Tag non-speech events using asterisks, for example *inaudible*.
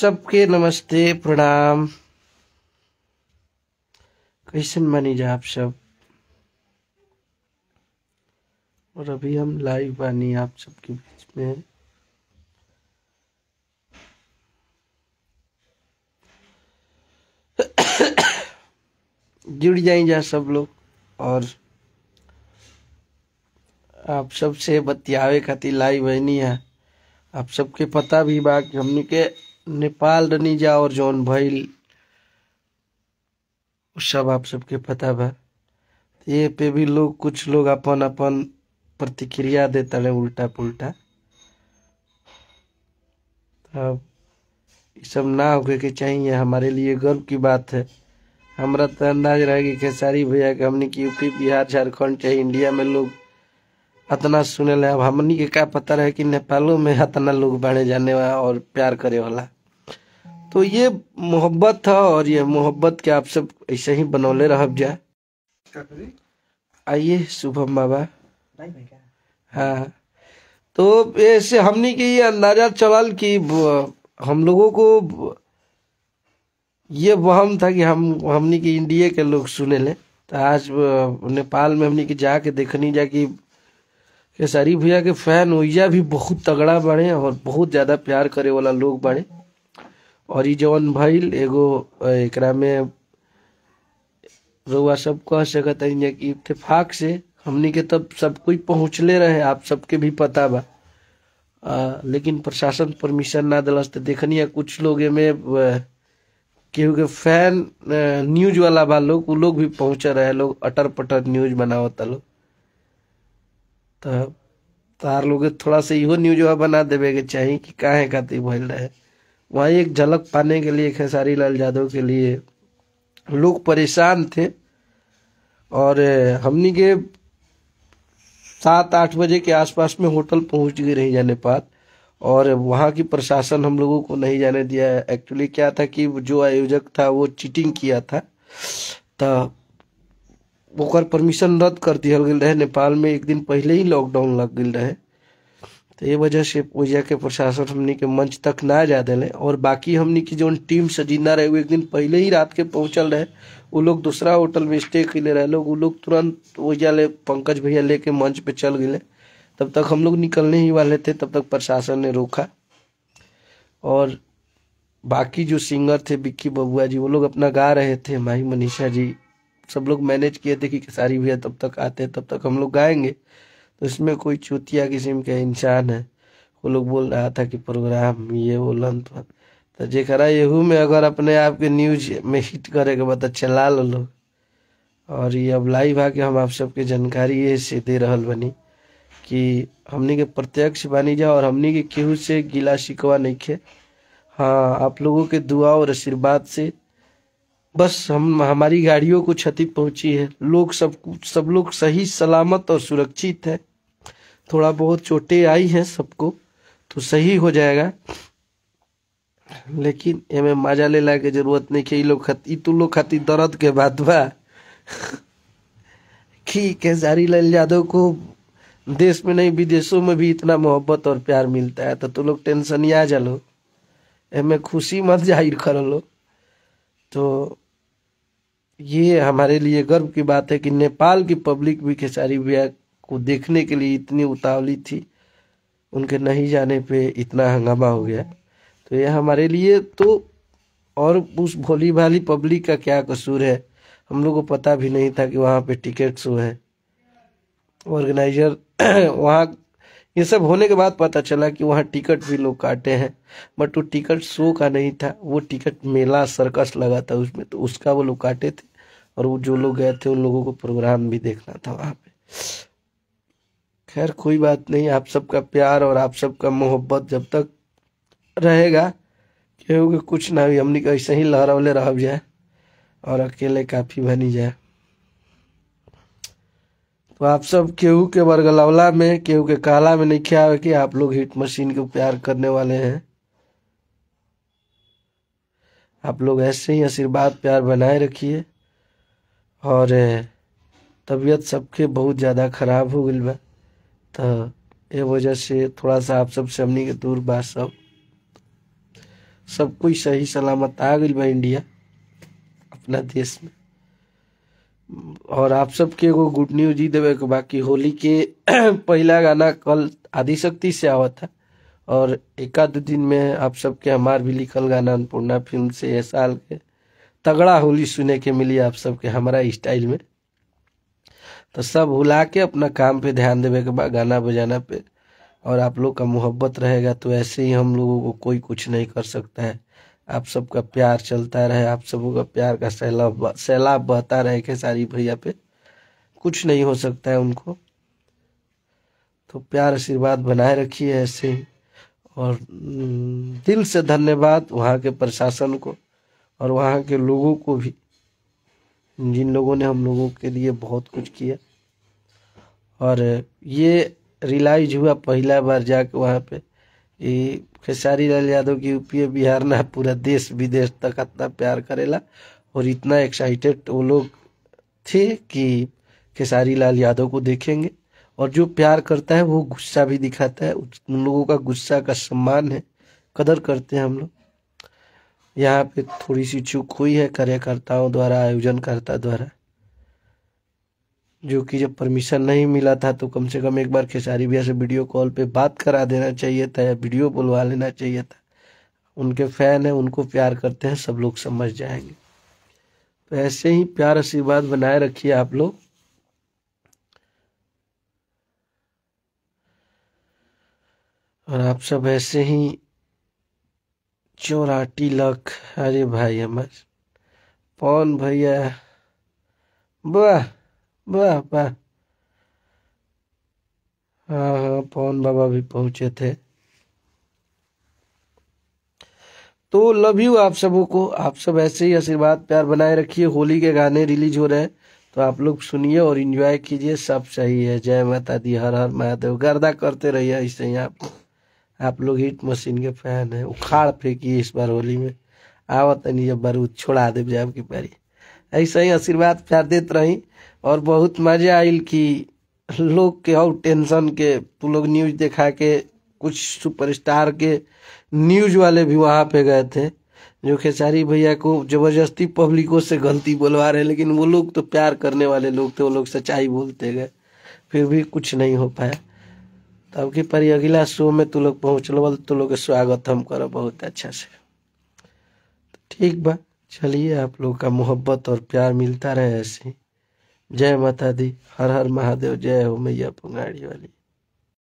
सबके नमस्ते प्रणाम कैसन बानी जा आप सब और अभी हम लाइव बानी आप सबके बीच में जुड़ जाएं जा सब लोग और आप सबसे बतियावे खातिर लाइव बहनी है आप सबके पता भी बा हमने के नेपाल रनिजा और जौन भैल सब आप सबके पता बा ये पे भी लोग कुछ लोग अपन अपन प्रतिक्रिया देता रहे उल्टा पुल्टा अब ये सब ना होके के चाहिए हमारे लिए गर्व की बात है हमारा तो अंदाज रहेगी खेसारी भैया के हमने की यूपी बिहार झारखंड चाहे इंडिया में लोग इतना सुने ला अब हमने के क्या पता रहे कि नेपालों में इतना लोग बढ़े जाने वाला और प्यार करे वाला तो ये मोहब्बत था और ये मोहब्बत के आप सब ऐसे ही बनौले रह जाए आइए शुभम बाबा हाँ तो ऐसे हमने की ये अंदाजा चलाल कि हम लोगों को ये वहम था कि हम हमने की इंडिया के लोग सुने ले तो आज नेपाल में हमने की जाके देखनी जा कि केसारी भैया के फैन ओइजा भी बहुत तगड़ा बढ़े और बहुत ज़्यादा प्यार करे वाला लोग बढ़े और ये भल एगो एक में रउआ सब कह सकत है कि इतफाक से हमने के तब सब कोई पहुँचले रहे आप सबके भी पता बा आ, लेकिन प्रशासन परमिशन ना दिलस तो देखनी है कुछ लोग में केहू के फैन न्यूज वाला बा लोग वो लोग भी पहुँच रहे लोग अटर पटर न्यूज बनावता लोग तो तार लोग थोड़ा सा इो न्यूज बना देवे के चाहिए कि काहे खातिर भइल रहे वहाँ एक झलक पाने के लिए खेसारी लाल यादव के लिए लोग परेशान थे और हमने के सात आठ बजे के आसपास में होटल पहुंच गए नहीं जाने पात और वहाँ की प्रशासन हम लोगों को नहीं जाने दिया एक्चुअली क्या था कि जो आयोजक था वो चीटिंग किया था तो ओकर परमिशन रद्द कर दिया गया रहे नेपाल में एक दिन पहले ही लॉकडाउन लग गया रहे तो ये वजह से पूजा के प्रशासन हमने के मंच तक ना जा दिले और बाकी हमने की जो टीम सजीना रहे वो एक दिन पहले ही रात के पहुंचल रहे वो लोग दूसरा होटल में स्टे के लिए रहे लोग वो लोग तुरंत वजह ले पंकज भैया लेके मंच पे चल गए तब तक हम लोग निकलने ही वाले थे तब तक प्रशासन ने रोका और बाकी जो सिंगर थे बिक्की बबुआ जी वो लोग अपना गा रहे थे माही मनीषा जी सब लोग मैनेज किए थे कि सारी भैया तब तक आते तब तक हम लोग गाएंगे तो इसमें कोई चुतिया किस्म का इंसान है वो लोग बोल रहा था कि प्रोग्राम ये वो लंत तो खरा यहू में अगर अपने आप के न्यूज में हिट करे के तो चला लो लोग और ये अब लाइव आके हम आप सबके जानकारी ये से दे रहा बनी कि हमने के प्रत्यक्ष बानी जाओ और हमने के केहू से गिला शिकवा नहीं खे हाँ आप लोगों के दुआ और आशीर्वाद से बस हम हमारी गाड़ियों को क्षति पहुंची है लोग सब सब लोग सही सलामत और सुरक्षित है थोड़ा बहुत चोटें आई हैं सबको तो सही हो जाएगा लेकिन हमें मजा ले ला के जरूरत नहीं कि लोग खाती तो लोग खाती दर्द के बाद बा ठीक है लाल यादव को देश में नहीं विदेशों में भी इतना मोहब्बत और प्यार मिलता है तो तू तो लोग टेंशन आ जा लो हमें खुशी मत जाहिर कर लो तो ये हमारे लिए गर्व की बात है कि नेपाल की पब्लिक भी खेसारी भैया को देखने के लिए इतनी उतावली थी उनके नहीं जाने पे इतना हंगामा हो गया तो ये हमारे लिए तो और उस भोली भाली पब्लिक का क्या कसूर है हम लोग को पता भी नहीं था कि वहाँ पे टिकट शो है ऑर्गेनाइजर *clears throat* वहाँ ये सब होने के बाद पता चला कि वहाँ टिकट भी लोग काटे हैं बट वो टिकट शो का नहीं था वो टिकट मेला सर्कस लगा था उसमें तो उसका वो लोग काटे थे और वो जो लोग गए थे उन लोगों को प्रोग्राम भी देखना था वहाँ पे खैर कोई बात नहीं आप सबका प्यार और आप सबका मोहब्बत जब तक रहेगा क्योंकि कुछ ना भी हमने कैसे ही लहरा लहरावले रह जाए और अकेले काफ़ी बनी जाए तो आप सब केहू के बरगलवला में केहू के काला में नहीं आवे कि आप लोग हिट मशीन को प्यार करने वाले हैं आप लोग ऐसे ही आशीर्वाद प्यार बनाए रखिए और तबीयत सबके बहुत ज़्यादा ख़राब हो गई बा तो ये वजह से थोड़ा सा आप सब समनी के दूर बा सब सब कोई सही सलामत आ गई बा इंडिया अपना देश में और आप सबके एगो गुड न्यूज ही देवे के बाकी होली के *clears throat* पहला गाना कल आदिशक्ति से आवा था और एकाध दिन में आप सबके हमार भी लिखल गाना अन्नपूर्णा फिल्म से ये साल के तगड़ा होली सुने के मिली आप सबके हमारा स्टाइल में तो सब भुला के अपना काम पे ध्यान देवे के बाद गाना बजाना पे और आप लोग का मोहब्बत रहेगा तो ऐसे ही हम लोगों को कोई कुछ नहीं कर सकता है आप सबका प्यार चलता रहे आप सबका का प्यार का सैलाब सैलाब बहता रहे खेसारी भैया पे कुछ नहीं हो सकता है उनको तो प्यार आशीर्वाद बनाए रखिए ऐसे ही और दिल से धन्यवाद वहाँ के प्रशासन को और वहाँ के लोगों को भी जिन लोगों ने हम लोगों के लिए बहुत कुछ किया और ये रिलाइज हुआ पहला बार जाके वहाँ पे ये खेसारी लाल यादव की यूपी बिहार ना पूरा देश विदेश तक इतना प्यार करेला और इतना एक्साइटेड वो लोग थे कि खेसारी लाल यादव को देखेंगे और जो प्यार करता है वो गुस्सा भी दिखाता है उन लोगों का गुस्सा का सम्मान है कदर करते हैं हम लोग यहाँ पे थोड़ी सी चूक हुई है कार्यकर्ताओं द्वारा आयोजनकर्ता द्वारा जो कि जब परमिशन नहीं मिला था तो कम से कम एक बार खेसारी भैया से वीडियो कॉल पे बात करा देना चाहिए था या वीडियो बुलवा लेना चाहिए था उनके फ़ैन हैं उनको प्यार करते हैं सब लोग समझ जाएंगे तो ऐसे ही प्यार आशीर्वाद बनाए रखिए आप लोग और आप सब ऐसे ही चौराटी लख अरे भाई हमारे पौन भैया वाह वाह वाह हाँ हाँ पवन बाबा भी पहुंचे थे तो लव यू आप सब को आप सब ऐसे ही आशीर्वाद प्यार बनाए रखिए होली के गाने रिलीज हो रहे हैं तो आप लोग सुनिए और एंजॉय कीजिए सब सही है जय माता दी हर हर महादेव गर्दा करते रहिए ऐसे ही आप आप लोग हिट मशीन के फैन हैं उखाड़ फेंकी इस बार होली में आवत नहीं जब बारूद छोड़ा देव जाए की पैरी ऐसे ही आशीर्वाद प्यार देते रही और बहुत मजा आयल कि लोग के और टेंशन के तू लोग न्यूज दिखा के कुछ सुपरस्टार के न्यूज वाले भी वहाँ पे गए थे जो खेसारी भैया को जबरदस्ती पब्लिकों से गलती बोलवा रहे लेकिन वो लोग तो प्यार करने वाले लोग थे वो लोग सच्चाई बोलते गए फिर भी कुछ नहीं हो पाया तब तो की पर अगला शो में तू लोग पहुँचल तू लोग स्वागत हम करो बहुत अच्छा से तो ठीक बा चलिए आप लोग का मोहब्बत और प्यार मिलता रहे ऐसे जय माता दी हर हर महादेव जय हो मैया पुंगाड़ी वाली